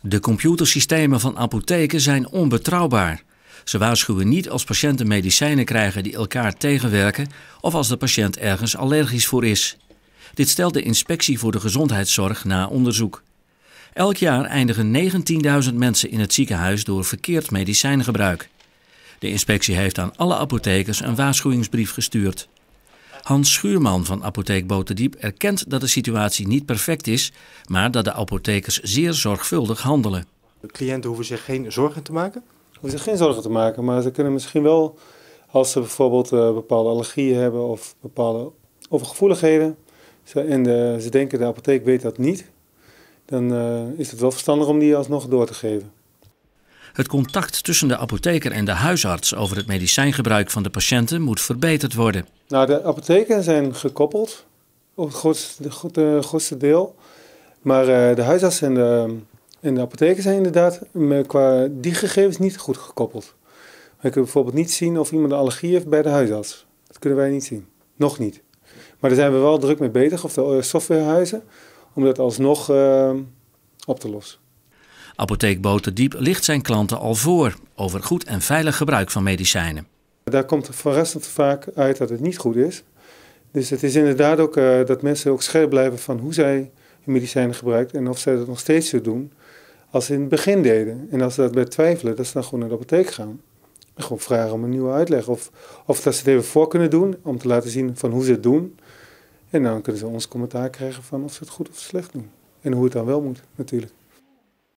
De computersystemen van apotheken zijn onbetrouwbaar. Ze waarschuwen niet als patiënten medicijnen krijgen die elkaar tegenwerken of als de patiënt ergens allergisch voor is. Dit stelt de Inspectie voor de Gezondheidszorg na onderzoek. Elk jaar eindigen 19.000 mensen in het ziekenhuis door verkeerd medicijngebruik. De inspectie heeft aan alle apothekers een waarschuwingsbrief gestuurd. Hans Schuurman van Apotheek Boterdiep erkent dat de situatie niet perfect is, maar dat de apothekers zeer zorgvuldig handelen. De cliënten hoeven zich geen zorgen te maken? Hoeven zich geen zorgen te maken, maar ze kunnen misschien wel, als ze bijvoorbeeld eh, bepaalde allergieën hebben of bepaalde overgevoeligheden, en de, ze denken de apotheek weet dat niet, dan eh, is het wel verstandig om die alsnog door te geven. Het contact tussen de apotheker en de huisarts over het medicijngebruik van de patiënten moet verbeterd worden. Nou, de apotheken zijn gekoppeld, op het grootste, deel. Maar eh, de huisartsen en de, de apotheken zijn inderdaad qua die gegevens niet goed gekoppeld. We kunnen bijvoorbeeld niet zien of iemand een allergie heeft bij de huisarts. Dat kunnen wij niet zien. Nog niet. Maar daar zijn we wel druk mee bezig, of de eh, softwarehuizen, om dat alsnog eh, op te lossen. Apotheek Boterdiep ligt zijn klanten al voor over goed en veilig gebruik van medicijnen. Daar komt verrassend vaak uit dat het niet goed is. Dus het is inderdaad ook eh, dat mensen ook scherp blijven van hoe zij hun medicijnen gebruiken en of zij dat nog steeds zo doen als ze in het begin deden. En als ze dat betwijfelen, twijfelen, dat ze dan gewoon naar de apotheek gaan. En gewoon vragen om een nieuwe uitleg. Of, of dat ze het even voor kunnen doen, om te laten zien van hoe ze het doen. En dan kunnen ze ons commentaar krijgen van of ze het goed of slecht doen. En hoe het dan wel moet, natuurlijk.